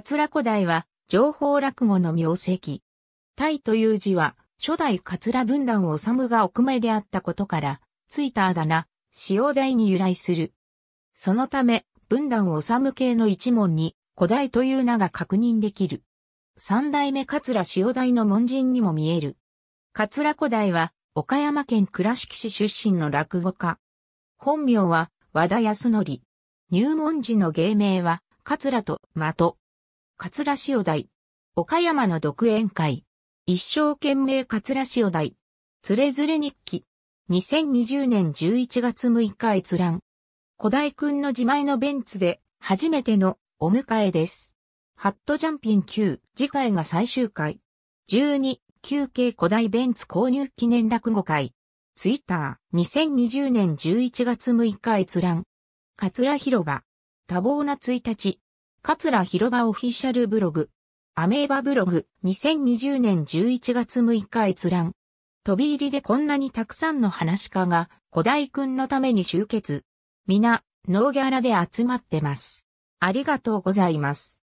桂古代は、情報落語の名跡。大という字は、初代桂文壇を治が奥前であったことから、ついたあだ名、塩代に由来する。そのため、文壇を治系の一門に、古代という名が確認できる。三代目桂塩代の門人にも見える。桂古代は、岡山県倉敷市出身の落語家。本名は、和田康則。入門時の芸名は、桂と的。桂塩台。岡山の独演会。一生懸命桂塩台。つれづれ日記。2020年11月6日閲覧。古代くんの自前のベンツで、初めてのお迎えです。ハットジャンピン9、次回が最終回。12、休憩古代ベンツ購入記念落語会。ツイッター、2020年11月6日閲覧。桂広場。多忙な1日。桂広場オフィシャルブログ。アメーバブログ2020年11月6日閲覧。飛び入りでこんなにたくさんの話家が小代くんのために集結。皆、ノーギャラで集まってます。ありがとうございます。